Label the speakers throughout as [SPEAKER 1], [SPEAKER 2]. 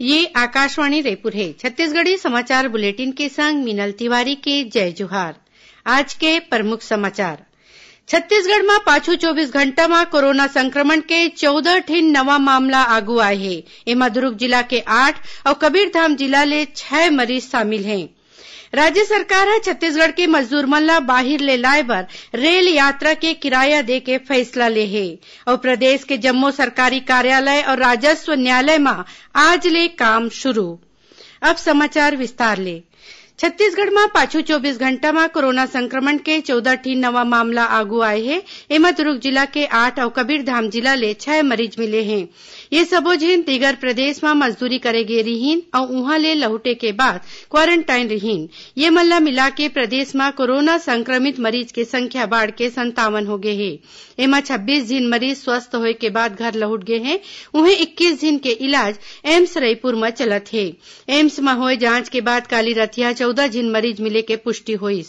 [SPEAKER 1] ये आकाशवाणी रायपुर है छत्तीसगढ़ी समाचार बुलेटिन के संग मीनल तिवारी के जय जुहार आज के प्रमुख समाचार छत्तीसगढ़ में पाछ चौबीस घंटा में कोरोना संक्रमण के चौदह ठीन नवा मामला आगू आए है एमा दुर्ग जिला के आठ और कबीरधाम जिला ले छह मरीज शामिल हैं राज्य सरकार ह छत्तीसगढ़ के मजदूर मन बाहर बाहिर ले लाए बर रेल यात्रा के किराया दे के फैसला ले हे और प्रदेश के जम्मो सरकारी कार्यालय और राजस्व न्यायालय में आज ले काम शुरू अब समाचार ले छत्तीसगढ़ में पाछ चौबीस घंटा में कोरोना संक्रमण के चौदह ठिन नवा मामला आगू आए हैं एमा दुर्ग जिला के आठ और कबीरधाम जिला ले छह मरीज मिले हैं ये सबो झेन तेकर प्रदेश म मजदूरी करे गे रिहिन और उहां ले लहुटे के बाद क्वारंटाइन रहीन ये मल्ला मिला के प्रदेश में कोरोना संक्रमित मरीज के संख्या बाढ़ के संतावन हो गये है एमा छब्बीस जिन मरीज स्वस्थ होए के बाद घर लहुट गये है उन्हें इक्कीस जिन के इलाज एम्स रायपुर में चलत है एम्स में हुए जांच के बाद काली रथिया चौदह जिन मरीज मिले के पुष्टि हुई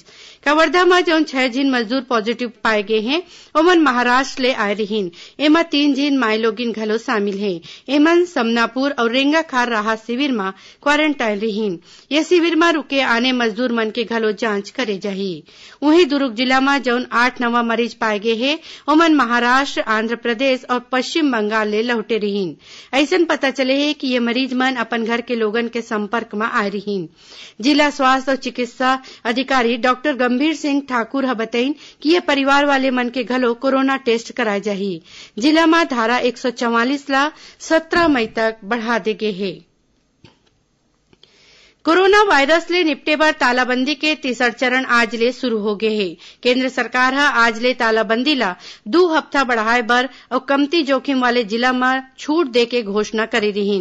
[SPEAKER 1] कवर्धा में जौन छह जिन मजदूर पॉजिटिव पाए गए हैं ओमन महाराष्ट्र ले आए रहीन एमा तीन जिन माइलोगिन घलो शामिल है एमन समनापुर रेंगा रेंगाखार राहत शिविर में क्वारंटाइन रहीन ये शिविर में रुके आने मजदूर मन के घलो जांच करे जाही वहीं दुर्ग जिला में जौन आठ नवा मरीज पाए गए है ओमन महाराष्ट्र आंध्र प्रदेश और पश्चिम बंगाल ले लौटे रहीन ऐसा पता चले है कि ये मरीज मन अपन घर के लोगन के संपर्क में आए रही जिला स्वास्थ्य और चिकित्सा अधिकारी डॉक्टर गंभीर सिंह ठाकुर है बतईन कि ये परिवार वाले मन के घलो कोरोना टेस्ट कराए जाही जिला में धारा एक सौ चौवालीस ल सत्रह मई तक बढ़ा दे गे है कोरोना वायरस ले निपटे तालाबंदी के तीसर चरण आज ले शुरू हो गए हे केंद्र सरकार ह तालाबंदी ला दो हफ्ता बढाए बर और कमती जोखिम वाले जिला में छूट दे के घोषणा करे रही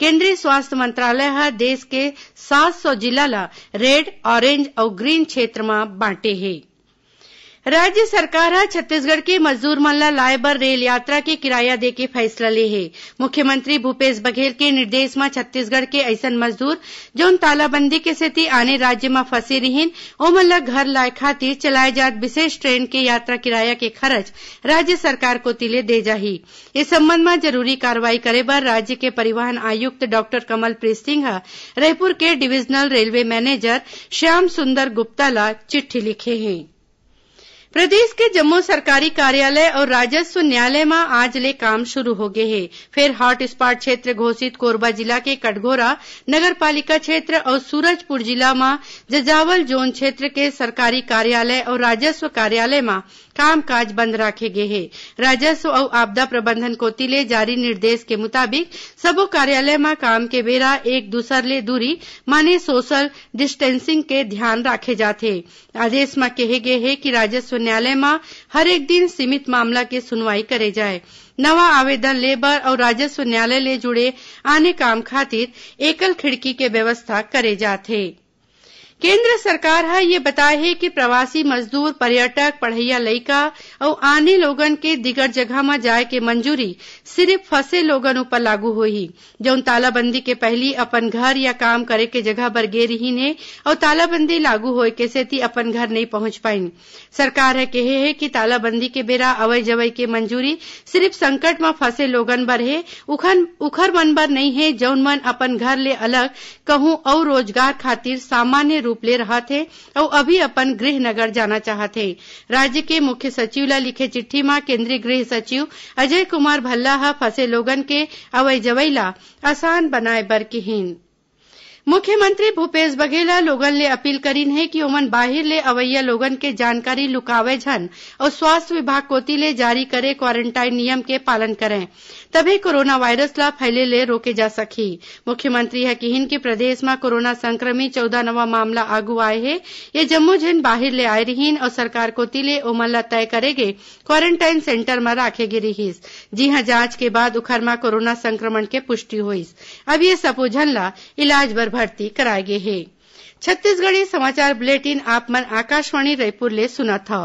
[SPEAKER 1] केंद्रीय स्वास्थ्य मंत्रालय ह देश के सात सौ जिला ला रेड ऑरेंज और ग्रीन क्षेत्र में बांटे हैं राज्य सरकार ह छत्तीसगढ़ के मजदूर मन ल लाए बर रेल यात्रा के किराया दे के फैसला ले हे मुख्यमंत्री भूपेश बघेल के निर्देश में छत्तीसगढ़ के ऐसा मजदूर उन तालाबंदी के स्थिति आने राज्य में फंसे रहीन ओ मल्ला घर लाए खातिर चलाए जात विशेष ट्रेन के यात्रा किराया के खर्च राज्य सरकार को तिले दे जा इस संबंध में जरूरी कार्रवाई करे बर राज्य के परिवहन आयुक्त डॉक्टर कमलप्रीत सिंह रायपुर के डिविजनल रेलवे मैनेजर श्याम सुंदर गुप्ता ला चिट्ठी लिखे है प्रदेश के जम्मू सरकारी कार्यालय और राजस्व न्यायालय में आज ले काम शुरू हो गए है फिर हॉटस्पॉट क्षेत्र घोषित कोरबा जिला के कटघोरा नगर पालिका क्षेत्र और सूरजपुर जिला में जजावल जोन क्षेत्र के सरकारी कार्यालय और राजस्व कार्यालय कार्यालयમાં कामकाज बंद रखे गए है राजस्व और आपदा प्रबंधन कोती ले जारी निर्देश के मुताबिक कार्यालय કાર્યાલયમાં काम के बेरा एक दूसर ले दूरी माने सोशल डिस्टेंसिंग के ध्यान राखे जाथे आदेशમાં है कि राजस्व न्यायालय રાજસ્વ हर एक दिन सीमित मामला की सुनवाई करे जाए नवा आवेदन लेबर और राजस्व न्यायालय ले जुड़े आने काम खातिर एकल खिड़की के व्यवस्था करे जाते केंद्र सरकार ह ये बताए हे कि प्रवासी मजदूर पर्यटक पढ़ैया लड़का और आने लोगन के दिगर जगह में जाए के मंजूरी सिर्फ फंसे लोगन ऊपर लागू होही जौन तालाबंदी के पहली अपन घर या काम करे के जगह पर गे रही ने और तालाबंदी लागू हो के सेती अपन घर नहीं पहुंच पाई सरकार है कहे है कि तालाबंदी के बेरा अवई जवई के मंजूरी सिर्फ संकट में फंसे लोगन है उखन उखर मन पर नहीं है जौन मन अपन घर ले अलग कहूं और रोजगार खातिर सामान्य रूप रूप ले रहा थे और अभी अपन गृह नगर जाना चाहते राज्य के मुख्य सचिव ला लिखे चिट्ठी में केंद्रीय गृह सचिव अजय कुमार भल्ला फंसे लोगन के अवैजवैला आसान बनाए बर मुख्यमंत्री भूपेश बघेला लोगन ले अपील करीन है कि ओमन बाहर ले अवैया लोगन के जानकारी लुकावे झन और स्वास्थ्य विभाग कोती ले जारी करे क्वारंटाइन नियम के पालन करें तभी कोरोना वायरस ला फैले ले रोके जा सकी मुख्यमंत्री है किहिन कि प्रदेश में कोरोना संक्रमित चौदह नवा मामला आगू आए है ये जम्मू झन बाहर ले आए रही और सरकार कोती ले ओमन ला तय करेगे क्वारंटाइन क्वारेंटाइन सेंटर में राखे गे जी हाँ जांच के बाद उखरमा कोरोना संक्रमण के पुष्टि हुई अब ये सपो झन ला इलाज बर भर्ती कराए गए हे छत्तीसगढ़ी समाचार बुलेटिन आप मन आकाशवाणी रायपुर ले सुना था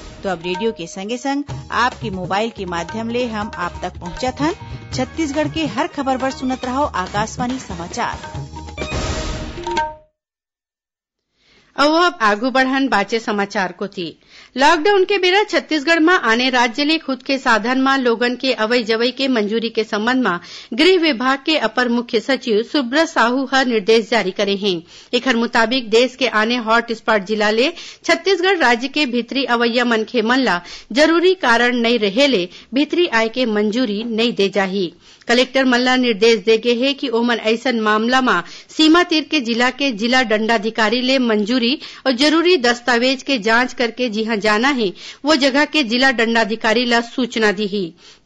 [SPEAKER 1] तो अब रेडियो के संगे संग आपके मोबाइल के माध्यम ले हम आप तक पहुंचत हन छत्तीसगढ़ के हर खबर पर सुनत रहो आकाशवाणी समाचार अब आगू बढ़न बाचे समाचार को थी लॉकडाउन के बेरा राज्य ने खुद के साधन में लोगन के अवई जवई के मंजूरी के संबंध में गृह विभाग के अपर मुख्य सचिव सुब्रत साहू हर निर्देश जारी करे हैं इखर मुताबिक देश के आने हॉटस्पॉट जिला ले छत्तीसगढ़ राज्य के भीतरी अवैया मनखे मन ला जरूरी कारण नहीं रहे ले भीतरी आय के मंजूरी नहीं दे जा कलेक्टर मल्ला निर्देश दे गए है कि ओमन ऐसा मामला में सीमा तीर के जिला के जिला दंडाधिकारी ले मंजूरी और जरूरी दस्तावेज के जांच करके जिहां जाना है वो जगह के जिला दंडाधिकारी ला सूचना दिही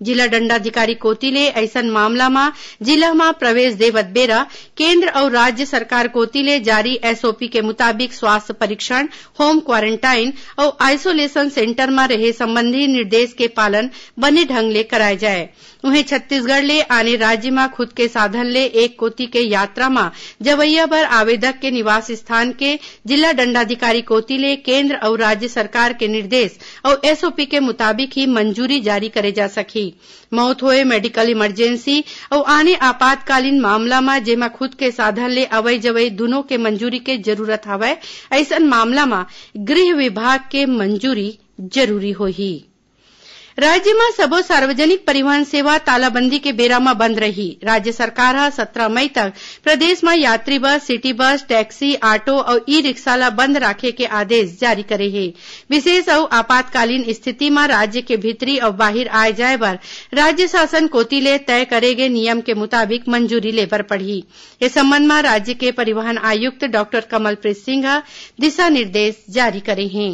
[SPEAKER 1] जिला दंडाधिकारी कोती ले ऐसा मामला में मा जिला में प्रवेश देवत बेरा केंद्र और राज्य सरकार कोती ले जारी एसओपी के मुताबिक स्वास्थ्य परीक्षण होम क्वारंटाइन और आइसोलेशन सेंटर में रहे संबंधी निर्देश के पालन बने ढंग ले कराए जाए वहीं छत्तीसगढ़ ले आने राज्य में खुद के साधन ले एक कोती के यात्रा में जवैया पर आवेदक के निवास स्थान के जिला दंडाधिकारी कोती ले केंद्र और राज्य सरकार के के निर्देश और एसओपी के मुताबिक ही मंजूरी जारी करे जा सकी मौत हुए मेडिकल इमरजेंसी और आने आपातकालीन मामला मा जेमा खुद के साधन ले अवई जवई दोनों के मंजूरी के जरूरत हवे ऐसा मामला मा गृह विभाग के मंजूरी जरूरी होगी राज्य सबो सार्वजनिक परिवहन सेवा तालाबंदी के बेरा में बंद रही राज्य सरकार ह सत्रह मई तक प्रदेश में यात्री bus city bus taxi auto और ई रिक्शा ला बंद रखे के आदेश जारी करे है विशेष और आपातकालीन स्थिति में राज्य के भीतरी और बाहर आए जाए पर राज्य शासन कोती ले तय करे गए नियम के मुताबिक मंजूरी ले पड़ी इस संबंध में राज्य के परिवहन आयुक्त डॉक्टर कमलप्रीत सिंह दिशा निर्देश जारी करे हैं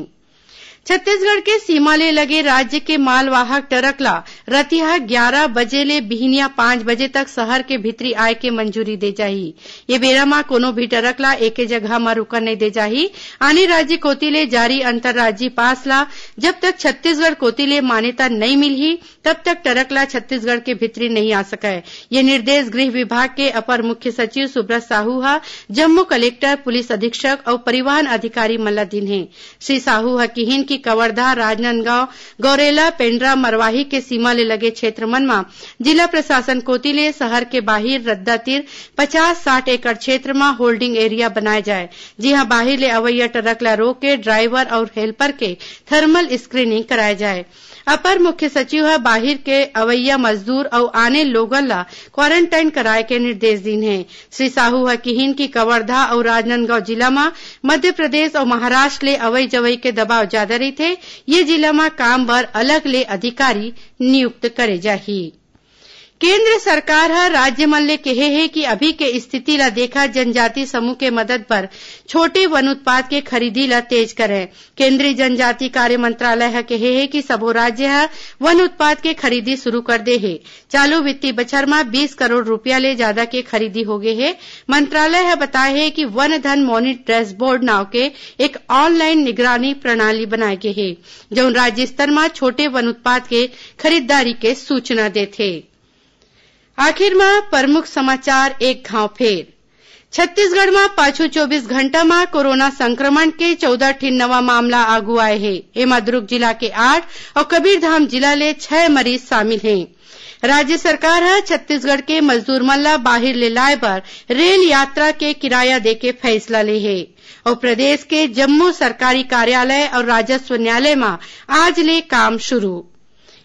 [SPEAKER 1] छत्तीसगढ़ के सीमा ले लगे राज्य के मालवाहक टरकला रतिहा ग्यारह बजे ले बिहनिया पांच बजे तक शहर के भीतरी आय के मंजूरी दे जाही ये बेरा म कोनो भी टरकला एक जगह मा रूकन नहीं दे जाही आने राज्य कोती ले जारी अंतर्राज्यीय पास ला जब तक छत्तीसगढ़ कोती ले मान्यता नहीं मिली तब तक टरकला छत्तीसगढ़ के भीतरी नहीं आ सके ये निर्देश गृह विभाग के अपर मुख्य सचिव सुब्रत साहू हा जम्मू कलेक्टर पुलिस अधीक्षक और परिवहन अधिकारी मल्ला दिन है श्री साहू ह कि कवर्धा राजनांदगांव गौरेला पेंड्रा मरवाही के सीमा ले लगे क्षेत्र में जिला प्रशासन कोती ने शहर के बाहर रद्दा तीर पचास साठ एकड़ क्षेत्र में होल्डिंग एरिया बनाए जाए जिहां बाहर ले अवैया ट्रक ला रोके ड्राइवर और हेल्पर के थर्मल स्क्रीनिंग कराए जाए अपर मुख्य सचिव ह बाहिर के अवैया मजदूर और आने लोगन ला क्वारंटाइन कराए के निर्देश दिन है श्री साहू ह किहिन कि कवर्धा और राजनांदगांव जिला मध्य प्रदेश और महाराष्ट्र ले अवई जवई के दबाव ज्यादा रही थे ये जिला में काम बर अलग ले अधिकारी नियुक्त करे जाही केंद्र सरकार ह राज्य मन ले केहे हे कि अभी के स्थिति ल देखा जनजाति समूह के मदद पर छोटे वन उत्पाद के खरीदी ल तेज करे केंद्रीय जनजाति कार्य मंत्रालय ह केहे हे कि सबो राज्य ह वन उत्पाद के खरीदी शुरू कर दे हे चालू वित्तीय बछर मा बीस करोड़ रूपया ले ज्यादा के खरीदी हो गये हे मंत्रालय ह बताए हे कि वन धन मॉनिट बोर्ड नाव के एक ऑनलाइन निगरानी प्रणाली बनाए गये हे जो राज्य स्तर में छोटे वन उत्पाद के खरीददारी के सूचना देथे आखिर में प्रमुख समाचार एक घाव फेर छत्तीसगढ़ में पाछू चौबीस घंटा में कोरोना संक्रमण के चौदह ठीन नवा मामला आगू आए हैं एमा दुर्ग जिला के आठ और कबीरधाम जिला ले छह मरीज शामिल हैं राज्य सरकार है छत्तीसगढ़ के मजदूर मल्ला बाहर ले लाए पर रेल यात्रा के किराया देके फैसला ले है और प्रदेश के जम्मू सरकारी कार्यालय और राजस्व न्यायालय में आज ले काम शुरू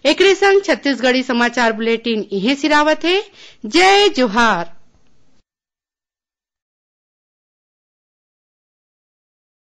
[SPEAKER 1] एक संग छत्तीसगढ़ी समाचार बुलेटिन इहे सिरावत है जय जोहार